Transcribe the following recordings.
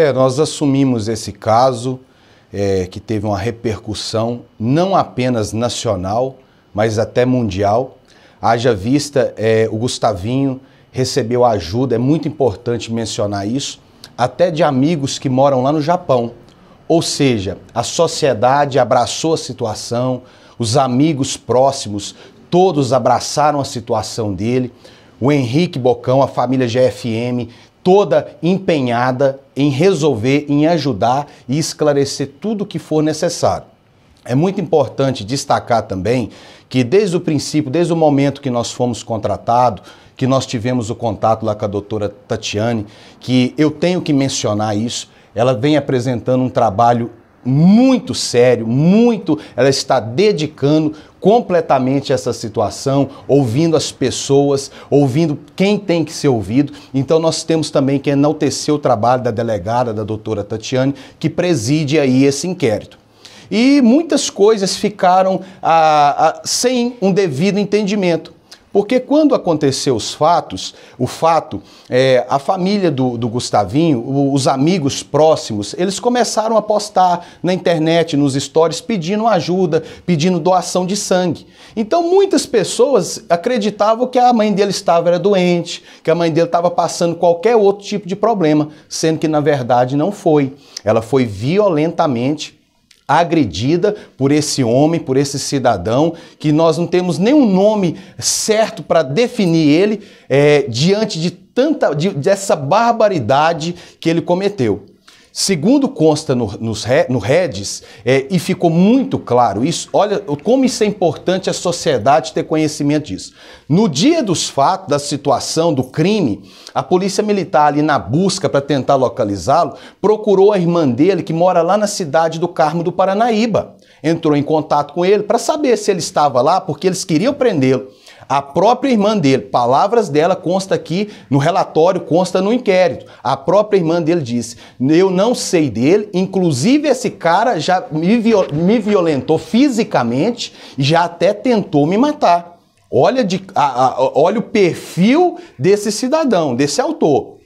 É, nós assumimos esse caso é, que teve uma repercussão não apenas nacional, mas até mundial. Haja vista, é, o Gustavinho recebeu ajuda, é muito importante mencionar isso, até de amigos que moram lá no Japão. Ou seja, a sociedade abraçou a situação, os amigos próximos, todos abraçaram a situação dele. O Henrique Bocão, a família GFM, toda empenhada em resolver, em ajudar e esclarecer tudo o que for necessário. É muito importante destacar também que desde o princípio, desde o momento que nós fomos contratados, que nós tivemos o contato lá com a doutora Tatiane, que eu tenho que mencionar isso, ela vem apresentando um trabalho muito sério, muito, ela está dedicando completamente essa situação, ouvindo as pessoas, ouvindo quem tem que ser ouvido. Então nós temos também que enaltecer o trabalho da delegada, da doutora Tatiane, que preside aí esse inquérito. E muitas coisas ficaram ah, ah, sem um devido entendimento. Porque quando aconteceu os fatos, o fato, é, a família do, do Gustavinho, o, os amigos próximos, eles começaram a postar na internet, nos stories, pedindo ajuda, pedindo doação de sangue. Então muitas pessoas acreditavam que a mãe dele estava era doente, que a mãe dele estava passando qualquer outro tipo de problema, sendo que na verdade não foi. Ela foi violentamente agredida por esse homem, por esse cidadão, que nós não temos nenhum nome certo para definir ele é, diante de tanta de, dessa barbaridade que ele cometeu. Segundo consta no, nos, no Redes, é, e ficou muito claro isso, olha como isso é importante a sociedade ter conhecimento disso. No dia dos fatos, da situação, do crime, a polícia militar ali na busca para tentar localizá-lo, procurou a irmã dele, que mora lá na cidade do Carmo do Paranaíba. Entrou em contato com ele para saber se ele estava lá, porque eles queriam prendê-lo. A própria irmã dele, palavras dela consta aqui no relatório, consta no inquérito. A própria irmã dele disse: Eu não sei dele, inclusive esse cara já me, viol me violentou fisicamente e já até tentou me matar. Olha, de, a, a, olha o perfil desse cidadão, desse autor.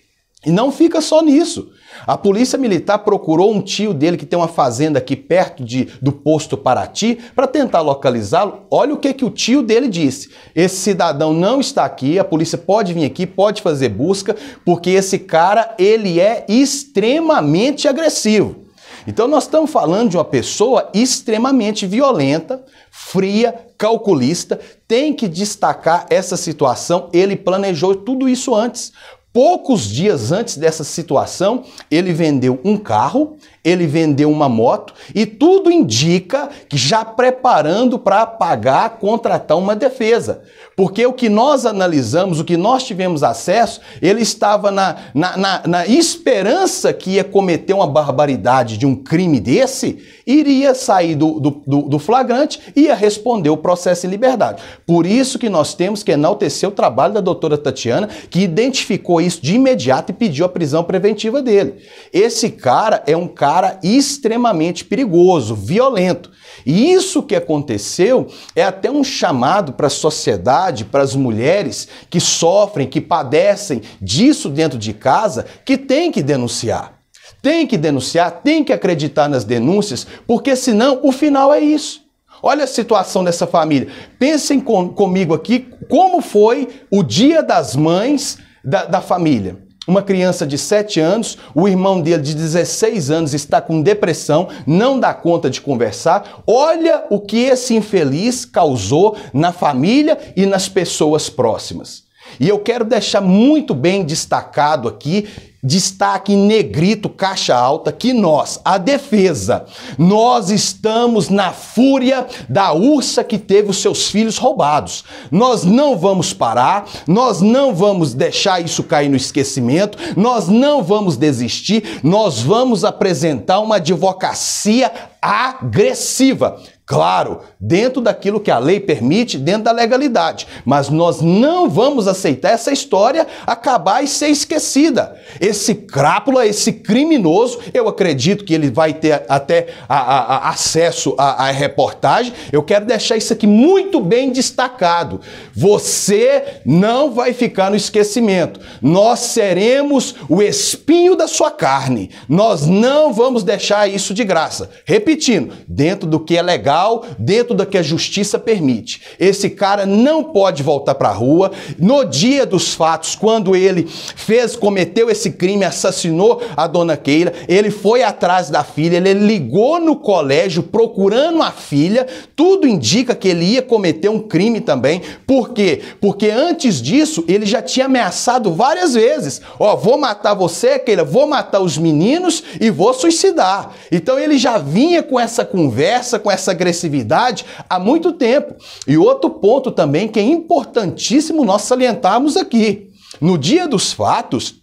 E não fica só nisso. A polícia militar procurou um tio dele que tem uma fazenda aqui perto de, do posto Paraty para tentar localizá-lo. Olha o que, que o tio dele disse. Esse cidadão não está aqui, a polícia pode vir aqui, pode fazer busca, porque esse cara ele é extremamente agressivo. Então nós estamos falando de uma pessoa extremamente violenta, fria, calculista, tem que destacar essa situação. Ele planejou tudo isso antes. Poucos dias antes dessa situação, ele vendeu um carro, ele vendeu uma moto e tudo indica que já preparando para pagar, contratar uma defesa. Porque o que nós analisamos, o que nós tivemos acesso, ele estava na, na, na, na esperança que ia cometer uma barbaridade de um crime desse, iria sair do, do, do, do flagrante e ia responder o processo em liberdade. Por isso que nós temos que enaltecer o trabalho da doutora Tatiana, que identificou isso de imediato e pediu a prisão preventiva dele. Esse cara é um cara extremamente perigoso, violento. E isso que aconteceu é até um chamado para a sociedade, para as mulheres que sofrem, que padecem disso dentro de casa, que tem que denunciar. Tem que denunciar, tem que acreditar nas denúncias, porque senão o final é isso. Olha a situação dessa família. Pensem com, comigo aqui como foi o Dia das Mães da, da família. Uma criança de 7 anos, o irmão dele de 16 anos está com depressão, não dá conta de conversar. Olha o que esse infeliz causou na família e nas pessoas próximas. E eu quero deixar muito bem destacado aqui destaque em negrito, caixa alta, que nós, a defesa, nós estamos na fúria da ursa que teve os seus filhos roubados. Nós não vamos parar, nós não vamos deixar isso cair no esquecimento, nós não vamos desistir, nós vamos apresentar uma advocacia agressiva. Claro, dentro daquilo que a lei permite, dentro da legalidade. Mas nós não vamos aceitar essa história acabar e ser esquecida. Esse crápula, esse criminoso, eu acredito que ele vai ter até a, a, a acesso à, à reportagem. Eu quero deixar isso aqui muito bem destacado. Você não vai ficar no esquecimento. Nós seremos o espinho da sua carne. Nós não vamos deixar isso de graça. Repetindo, dentro do que é legal legal dentro da que a justiça permite. Esse cara não pode voltar para a rua. No dia dos fatos, quando ele fez, cometeu esse crime, assassinou a dona Keila, ele foi atrás da filha, ele ligou no colégio procurando a filha. Tudo indica que ele ia cometer um crime também. Por quê? Porque antes disso, ele já tinha ameaçado várias vezes. Ó, oh, vou matar você, Keila, vou matar os meninos e vou suicidar. Então ele já vinha com essa conversa, com essa agressividade há muito tempo. E outro ponto também que é importantíssimo nós salientarmos aqui. No dia dos fatos,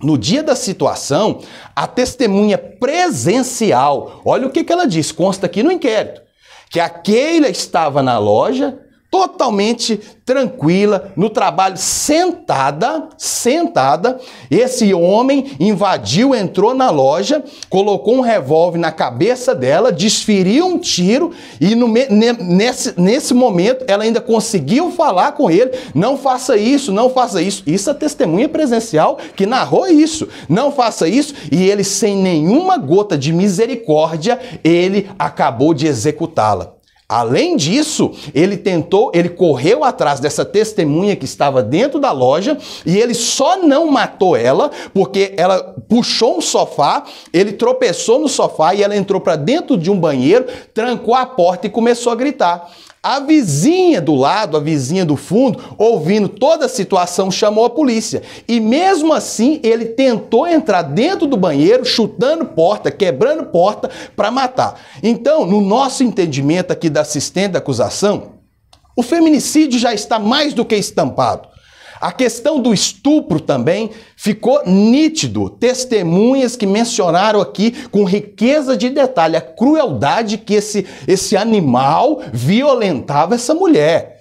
no dia da situação, a testemunha presencial, olha o que, que ela diz, consta aqui no inquérito, que aquele estava na loja totalmente tranquila no trabalho, sentada, sentada. Esse homem invadiu, entrou na loja, colocou um revólver na cabeça dela, desferiu um tiro e no, nesse, nesse momento ela ainda conseguiu falar com ele: não faça isso, não faça isso. Isso é testemunha presencial que narrou isso. Não faça isso. E ele, sem nenhuma gota de misericórdia, ele acabou de executá-la. Além disso, ele tentou, ele correu atrás dessa testemunha que estava dentro da loja e ele só não matou ela porque ela puxou um sofá, ele tropeçou no sofá e ela entrou para dentro de um banheiro, trancou a porta e começou a gritar. A vizinha do lado, a vizinha do fundo, ouvindo toda a situação, chamou a polícia. E mesmo assim, ele tentou entrar dentro do banheiro, chutando porta, quebrando porta para matar. Então, no nosso entendimento aqui da assistente da acusação, o feminicídio já está mais do que estampado. A questão do estupro também ficou nítido. Testemunhas que mencionaram aqui com riqueza de detalhe a crueldade que esse, esse animal violentava essa mulher.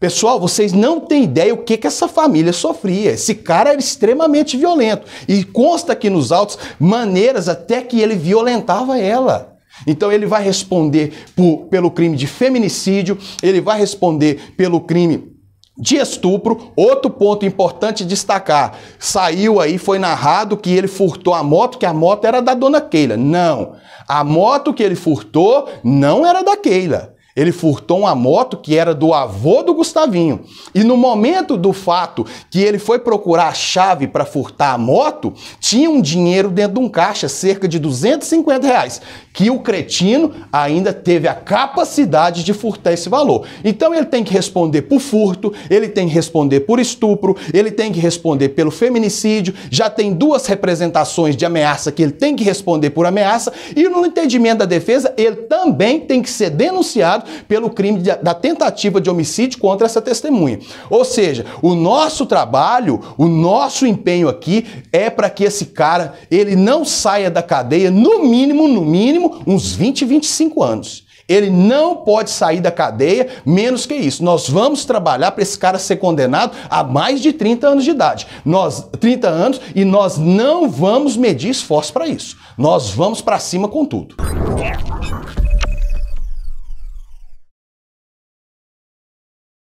Pessoal, vocês não têm ideia o que, que essa família sofria. Esse cara era extremamente violento. E consta aqui nos autos maneiras até que ele violentava ela. Então ele vai responder por, pelo crime de feminicídio, ele vai responder pelo crime de estupro. Outro ponto importante destacar: saiu aí, foi narrado que ele furtou a moto, que a moto era da dona Keila. Não, a moto que ele furtou não era da Keila. Ele furtou uma moto que era do avô do Gustavinho. E no momento do fato que ele foi procurar a chave para furtar a moto, tinha um dinheiro dentro de um caixa, cerca de 250 reais, que o cretino ainda teve a capacidade de furtar esse valor. Então ele tem que responder por furto, ele tem que responder por estupro, ele tem que responder pelo feminicídio, já tem duas representações de ameaça que ele tem que responder por ameaça, e no entendimento da defesa, ele também tem que ser denunciado pelo crime de, da tentativa de homicídio contra essa testemunha. Ou seja, o nosso trabalho, o nosso empenho aqui é para que esse cara ele não saia da cadeia no mínimo, no mínimo uns 20, 25 anos. Ele não pode sair da cadeia menos que isso. Nós vamos trabalhar para esse cara ser condenado a mais de 30 anos de idade. Nós 30 anos e nós não vamos medir esforço para isso. Nós vamos para cima com tudo.